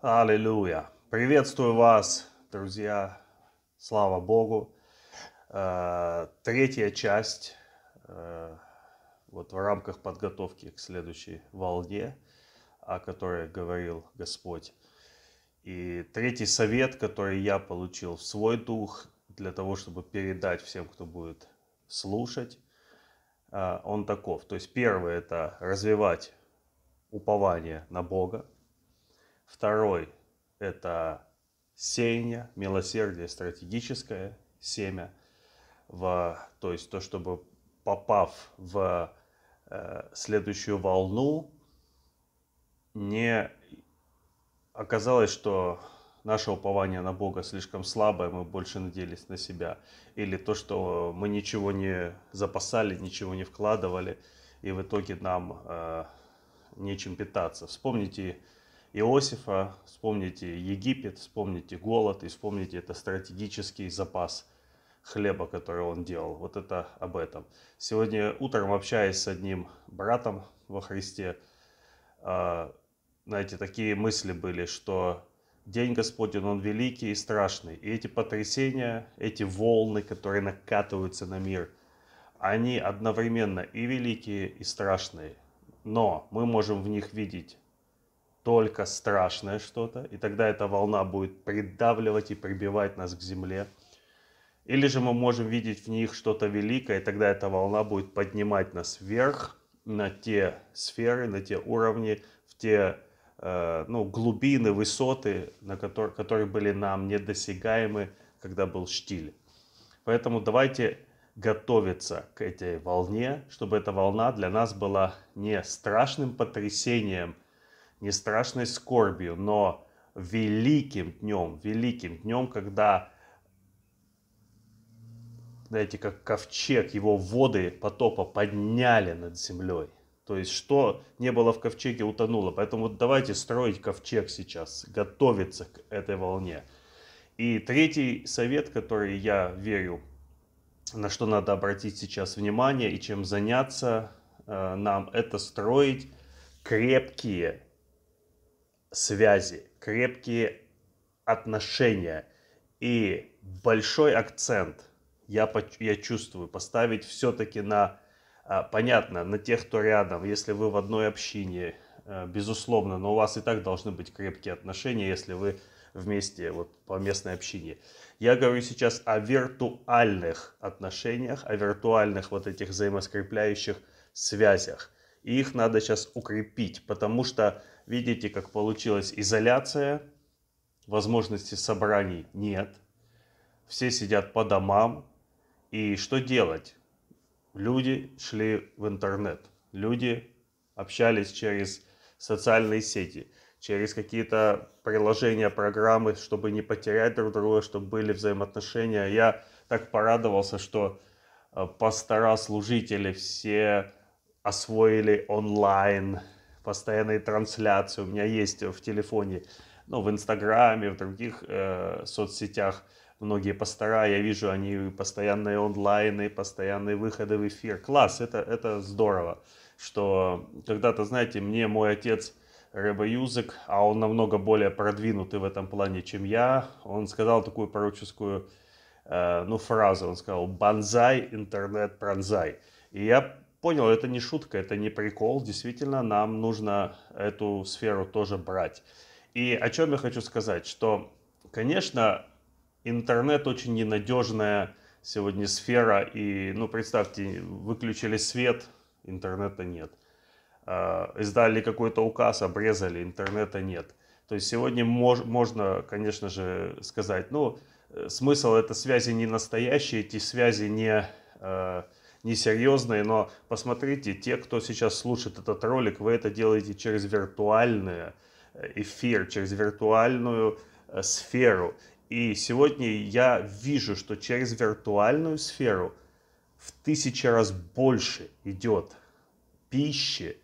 Аллилуйя! Приветствую вас, друзья! Слава Богу! Э, третья часть э, вот в рамках подготовки к следующей волне, о которой говорил Господь. И третий совет, который я получил в свой дух для того, чтобы передать всем, кто будет слушать, э, он таков. То есть первое – это развивать упование на Бога – Второй – это сеяние, милосердие стратегическое, семя, в, то есть то, чтобы попав в э, следующую волну, не оказалось, что наше упование на Бога слишком слабое, мы больше надеялись на себя. Или то, что мы ничего не запасали, ничего не вкладывали, и в итоге нам э, нечем питаться. Вспомните Иосифа, вспомните Египет, вспомните голод и вспомните это стратегический запас хлеба, который он делал. Вот это об этом. Сегодня утром общаясь с одним братом во Христе, а, знаете, такие мысли были, что День Господень, он великий и страшный. И эти потрясения, эти волны, которые накатываются на мир, они одновременно и великие, и страшные. Но мы можем в них видеть только страшное что-то, и тогда эта волна будет придавливать и прибивать нас к земле. Или же мы можем видеть в них что-то великое, и тогда эта волна будет поднимать нас вверх на те сферы, на те уровни, в те э, ну, глубины, высоты, на которые, которые были нам недосягаемы, когда был штиль. Поэтому давайте готовиться к этой волне, чтобы эта волна для нас была не страшным потрясением – не страшной скорбью, но великим днем, великим днем, когда, знаете, как ковчег, его воды потопа подняли над землей. То есть, что не было в ковчеге, утонуло. Поэтому вот давайте строить ковчег сейчас, готовиться к этой волне. И третий совет, который я верю, на что надо обратить сейчас внимание и чем заняться э, нам, это строить крепкие связи, крепкие отношения и большой акцент я, я чувствую поставить все-таки на, а, понятно, на тех, кто рядом, если вы в одной общине, э, безусловно, но у вас и так должны быть крепкие отношения, если вы вместе вот, по местной общине. Я говорю сейчас о виртуальных отношениях, о виртуальных вот этих взаимоскрепляющих связях. И их надо сейчас укрепить, потому что, видите, как получилась изоляция, возможности собраний нет, все сидят по домам. И что делать? Люди шли в интернет, люди общались через социальные сети, через какие-то приложения, программы, чтобы не потерять друг друга, чтобы были взаимоотношения. Я так порадовался, что э, пастора, служители, все освоили онлайн, постоянные трансляции. У меня есть в телефоне, ну, в Инстаграме, в других э, соцсетях многие пастора, я вижу, они постоянные онлайны, постоянные выходы в эфир. Класс, это, это здорово, что когда-то, знаете, мне мой отец Рэба Юзек, а он намного более продвинутый в этом плане, чем я, он сказал такую пророческую э, ну, фразу, он сказал бонзай интернет, пронзай». И я понял, это не шутка, это не прикол. Действительно, нам нужно эту сферу тоже брать. И о чем я хочу сказать, что, конечно, интернет очень ненадежная сегодня сфера. И, ну, представьте, выключили свет, интернета нет. А, издали какой-то указ, обрезали, интернета нет. То есть сегодня мож, можно, конечно же, сказать, ну, э, смысл этой связи не настоящие, эти связи не э, несерьезные, но посмотрите, те, кто сейчас слушает этот ролик, вы это делаете через виртуальный э, эфир, через виртуальную э, сферу. И сегодня я вижу, что через виртуальную сферу в тысячи раз больше идет пищи,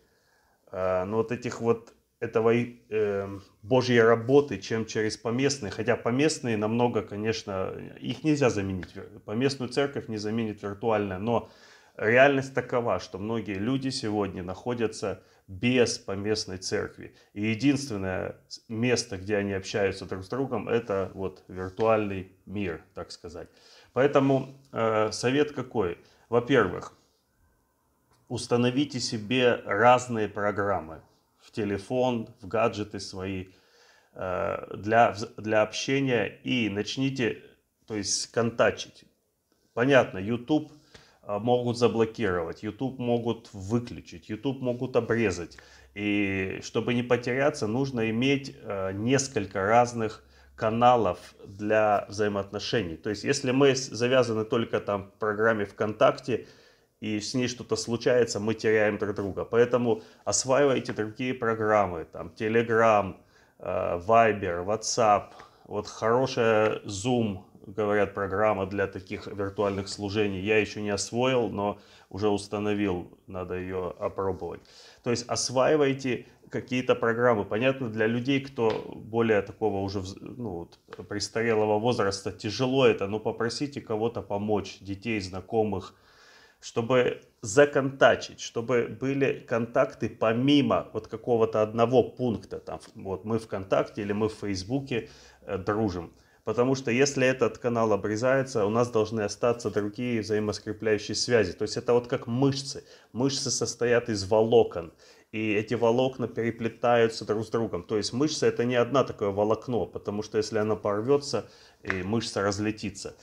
ну вот этих вот этого э, эм, Божьей работы, чем через поместные. Хотя поместные намного, конечно, их нельзя заменить. Поместную церковь не заменит виртуальная. Но реальность такова, что многие люди сегодня находятся без поместной церкви. И единственное место, где они общаются друг с другом, это вот виртуальный мир, так сказать. Поэтому э, совет какой? Во-первых, установите себе разные программы в телефон, в гаджеты свои э, для, для общения и начните, то есть, контачить. Понятно, YouTube э, могут заблокировать, YouTube могут выключить, YouTube могут обрезать. И чтобы не потеряться, нужно иметь э, несколько разных каналов для взаимоотношений. То есть, если мы завязаны только там в программе ВКонтакте, и с ней что-то случается, мы теряем друг друга. Поэтому осваивайте другие программы, там, Telegram, э, Viber, WhatsApp. Вот хорошая Zoom, говорят, программа для таких виртуальных служений. Я еще не освоил, но уже установил, надо ее опробовать. То есть осваивайте какие-то программы. Понятно, для людей, кто более такого уже ну, престарелого возраста, тяжело это, но попросите кого-то помочь, детей, знакомых – чтобы законтачить, чтобы были контакты помимо вот какого-то одного пункта, там, вот мы ВКонтакте или мы в Фейсбуке э, дружим. Потому что если этот канал обрезается, у нас должны остаться другие взаимоскрепляющие связи. То есть это вот как мышцы. Мышцы состоят из волокон. И эти волокна переплетаются друг с другом. То есть мышца это не одна такое волокно, потому что если она порвется, и мышца разлетится.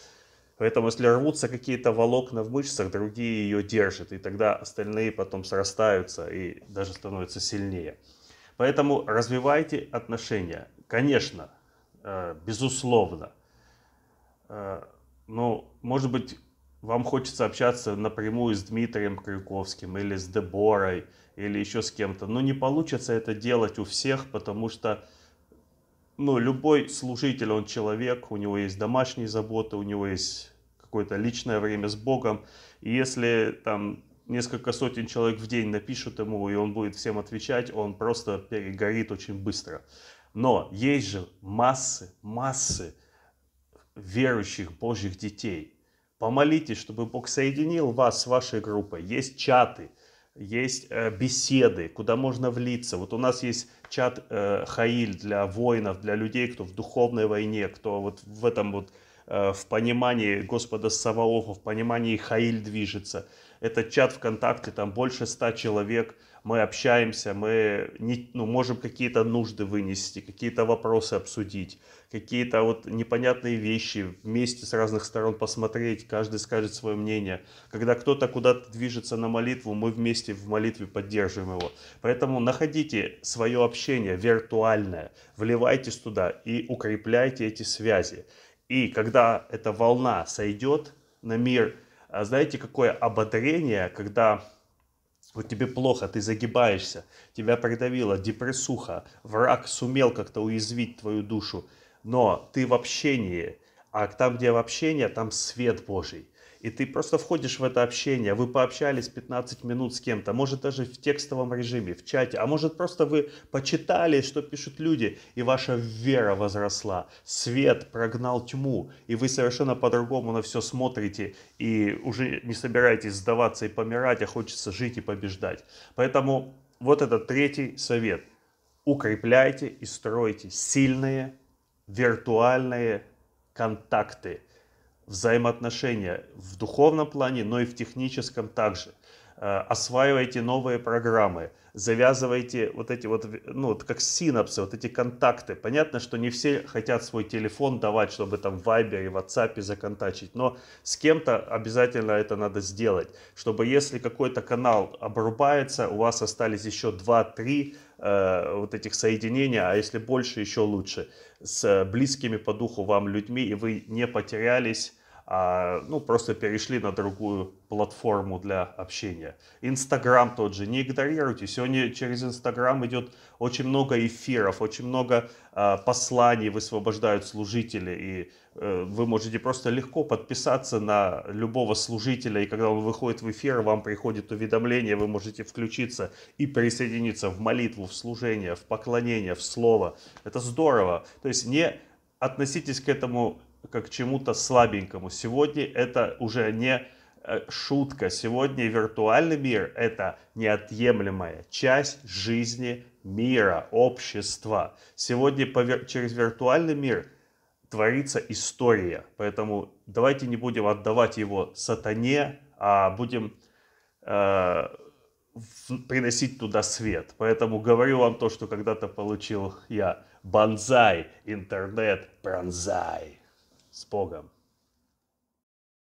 Поэтому если рвутся какие-то волокна в мышцах, другие ее держат, и тогда остальные потом срастаются и даже становятся сильнее. Поэтому развивайте отношения. Конечно, э, безусловно. Э, но, ну, может быть, вам хочется общаться напрямую с Дмитрием Крюковским или с Деборой или еще с кем-то, но не получится это делать у всех, потому что ну, любой служитель, он человек, у него есть домашние заботы, у него есть какое-то личное время с Богом. И если там несколько сотен человек в день напишут ему, и он будет всем отвечать, он просто перегорит очень быстро. Но есть же массы, массы верующих Божьих детей. Помолитесь, чтобы Бог соединил вас с вашей группой. Есть чаты, есть э, беседы, куда можно влиться. Вот у нас есть чат э, Хаиль для воинов, для людей, кто в духовной войне, кто вот в этом вот Э, в понимании Господа Саваофа, в понимании Хаиль движется. Это чат ВКонтакте, там больше ста человек, мы общаемся, мы не, ну, можем какие-то нужды вынести, какие-то вопросы обсудить, какие-то вот непонятные вещи вместе с разных сторон посмотреть, каждый скажет свое мнение. Когда кто-то куда-то движется на молитву, мы вместе в молитве поддерживаем его. Поэтому находите свое общение виртуальное, вливайтесь туда и укрепляйте эти связи. И когда эта волна сойдет на мир, а знаете, какое ободрение, когда вот тебе плохо, ты загибаешься, тебя придавило, депрессуха, враг сумел как-то уязвить твою душу, но ты в общении, а там, где в общении, там свет Божий и ты просто входишь в это общение, вы пообщались 15 минут с кем-то, может даже в текстовом режиме, в чате, а может просто вы почитали, что пишут люди, и ваша вера возросла, свет прогнал тьму, и вы совершенно по-другому на все смотрите, и уже не собираетесь сдаваться и помирать, а хочется жить и побеждать. Поэтому вот это третий совет. Укрепляйте и стройте сильные виртуальные контакты – взаимоотношения в духовном плане, но и в техническом также. Э, осваивайте новые программы, завязывайте вот эти вот, ну, вот как синапсы, вот эти контакты. Понятно, что не все хотят свой телефон давать, чтобы там в Viber и в WhatsApp законтачить, но с кем-то обязательно это надо сделать, чтобы если какой-то канал обрубается, у вас остались еще 2-3 э, вот этих соединения, а если больше, еще лучше, с э, близкими по духу вам людьми, и вы не потерялись а, ну, просто перешли на другую платформу для общения. Инстаграм тот же, не игнорируйте. Сегодня через Инстаграм идет очень много эфиров, очень много а, посланий высвобождают служители, и а, вы можете просто легко подписаться на любого служителя, и когда он выходит в эфир, вам приходит уведомление, вы можете включиться и присоединиться в молитву, в служение, в поклонение, в слово. Это здорово. То есть не относитесь к этому как чему-то слабенькому. Сегодня это уже не э, шутка. Сегодня виртуальный мир – это неотъемлемая часть жизни мира, общества. Сегодня через виртуальный мир творится история. Поэтому давайте не будем отдавать его сатане, а будем э, приносить туда свет. Поэтому говорю вам то, что когда-то получил я. Банзай, интернет, бронзай. Sporgum